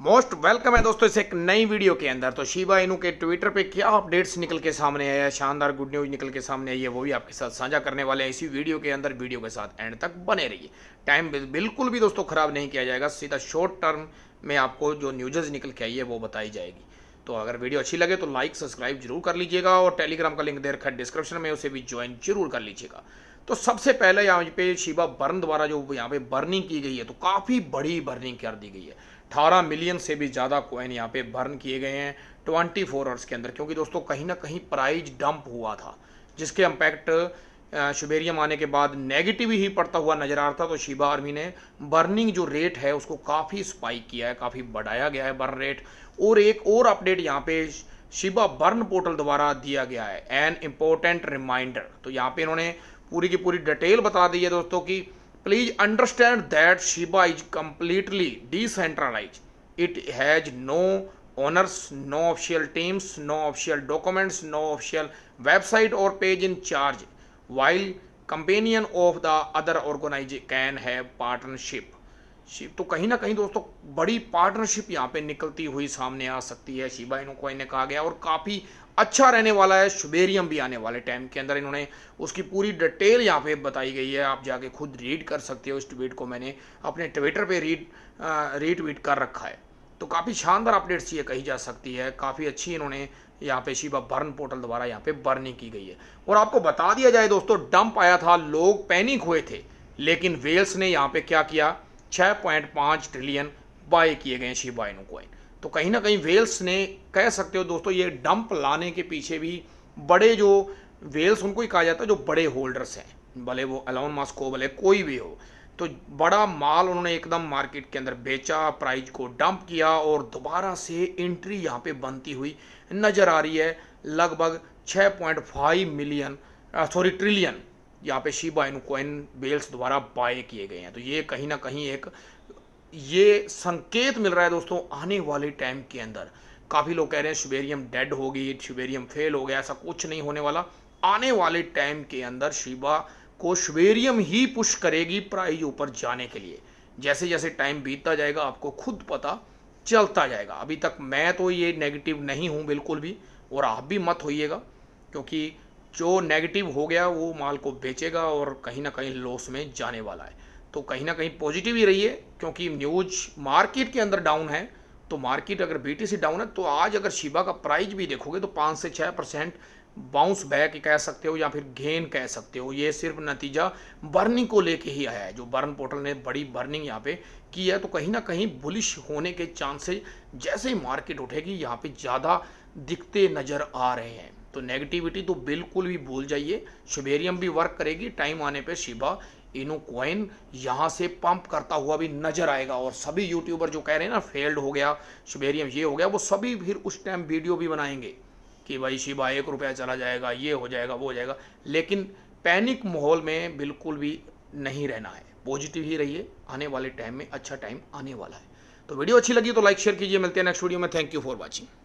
most welcome है दोस्तों इस एक नई वीडियो के अंदर तो शिवा इनू के ट्विटर पे क्या अपडेट्स निकल के सामने आया शानदार गुड न्यूज निकल के सामने आई है वो भी आपके साथ साझा करने वाले हैं इसी वीडियो के अंदर वीडियो के साथ एंड तक बने रहिए टाइम बिल्कुल भी दोस्तों खराब नहीं किया जाएगा सीधा शॉर्ट टर्म में आपको जो न्यूजेज निकल के आई है वो बताई जाएगी तो अगर वीडियो अच्छी लगे तो लाइक सब्सक्राइब जरूर कर लीजिएगा और टेलीग्राम का लिंक दे रखा है डिस्क्रिप्शन में उसे भी ज्वाइन जरूर कर लीजिएगा तो सबसे पहले यहाँ पे शिवा बर्न द्वारा जो यहाँ पे बर्निंग की गई है तो काफ़ी बड़ी बर्निंग कर दी गई है अठारह मिलियन से भी ज़्यादा कॉइन यहाँ पे बर्न किए गए हैं ट्वेंटी फोर आवर्स के अंदर क्योंकि दोस्तों कहीं ना कहीं प्राइज डंप हुआ था जिसके इम्पैक्ट शुबेरियम आने के बाद नेगेटिव ही पड़ता हुआ नजर आ रहा था तो शिबा आर्मी ने बर्निंग जो रेट है उसको काफ़ी स्पाइक किया है काफ़ी बढ़ाया गया है बर्न रेट और एक और अपडेट यहाँ पे शिबा बर्न पोर्टल द्वारा दिया गया है एन इम्पोर्टेंट रिमाइंडर तो यहाँ पे इन्होंने पूरी की पूरी डिटेल बता दी है दोस्तों की please understand that Shiba is completely decentralize it has no owners no official teams no official documents no official website और page in charge while companion of the other organize can have partnership तो कहीं ना कहीं दोस्तों बड़ी partnership यहाँ पे निकलती हुई सामने आ सकती है शिबा इन्हों को इन्हें कहा गया और काफ़ी अच्छा रहने वाला है शुबेरियम भी आने वाले टाइम के अंदर इन्होंने उसकी पूरी डिटेल यहाँ पे बताई गई है आप जाके खुद रीड कर सकते हो इस ट्वीट को मैंने अपने ट्विटर पर रीड रीट्वीट कर रखा है तो काफ़ी शानदार अपडेट्स ये कही जा सकती है काफ़ी अच्छी इन्होंने यहाँ पे शिबा बर्न पोर्टल द्वारा यहाँ पे बर्निंग की गई है और आपको बता दिया जाए दोस्तों डंप आया था लोग पैनिक हुए थे लेकिन वेल्स ने यहाँ पे क्या किया छः पॉइंट पाँच ट्रिलियन बाय किए गए शिबाइनो कॉइन तो कहीं ना कहीं वेल्स ने कह सकते हो दोस्तों ये डंप लाने के पीछे भी बड़े जो वेल्स उनको ही कहा जाता है जो बड़े होल्डर्स हैं भले वो अलाउन मास्क हो भले कोई भी हो तो बड़ा माल उन्होंने एकदम मार्केट के अंदर बेचा प्राइज को डंप किया और दोबारा से एंट्री यहाँ पे बनती हुई नज़र आ रही है लगभग 6.5 मिलियन सॉरी ट्रिलियन यहाँ पे शिबा इनु कोइन बेल्स द्वारा बाय किए गए हैं तो ये कहीं ना कहीं एक ये संकेत मिल रहा है दोस्तों आने वाले टाइम के अंदर काफ़ी लोग कह रहे हैं शुबेरियम डेड होगी शुबेरियम फेल हो गया ऐसा कुछ नहीं होने वाला आने वाले टाइम के अंदर शिबा को शुबेरियम ही पुश करेगी प्राइज ऊपर जाने के लिए जैसे जैसे टाइम बीतता जाएगा आपको खुद पता चलता जाएगा अभी तक मैं तो ये नेगेटिव नहीं हूँ बिल्कुल भी और आप भी मत होइएगा क्योंकि जो नेगेटिव हो गया वो माल को बेचेगा और कहीं ना कहीं लॉस में जाने वाला है तो कहीं ना कहीं पॉजिटिव ही रही है क्योंकि न्यूज मार्केट के अंदर डाउन है तो मार्केट अगर बीटीसी डाउन है तो आज अगर शिबा का प्राइस भी देखोगे तो पाँच से छः परसेंट बाउंस बैक कह सकते हो या फिर गेन कह सकते हो ये सिर्फ नतीजा बर्निंग को लेके ही आया है जो बर्न पोर्टल ने बड़ी बर्निंग यहाँ पे की है तो कहीं ना कहीं बुलिश होने के चांसेज जैसे ही मार्केट उठेगी यहाँ पे ज़्यादा दिखते नज़र आ रहे हैं तो नेगेटिविटी तो बिल्कुल भी भूल जाइए शुबेरियम भी वर्क करेगी टाइम आने पे शिबा इनो क्वाइन यहाँ से पंप करता हुआ भी नजर आएगा और सभी यूट्यूबर जो कह रहे हैं ना फेल्ड हो गया शुबेरियम ये हो गया वो सभी फिर उस टाइम वीडियो भी बनाएंगे कि भाई शिबा एक रुपया चला जाएगा ये हो जाएगा वो हो जाएगा लेकिन पैनिक माहौल में बिल्कुल भी नहीं रहना है पॉजिटिव ही रहिए आने वाले टाइम में अच्छा टाइम आने वाला है तो वीडियो अच्छी लगी तो लाइक शेयर कीजिए मिलते हैं नेक्स्ट वीडियो में थैंक यू फॉर वॉचिंग